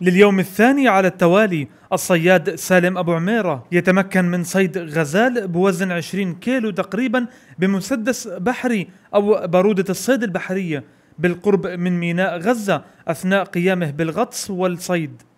لليوم الثاني على التوالي الصياد سالم أبو عميرة يتمكن من صيد غزال بوزن 20 كيلو تقريبا بمسدس بحري أو بارودة الصيد البحرية بالقرب من ميناء غزة أثناء قيامه بالغطس والصيد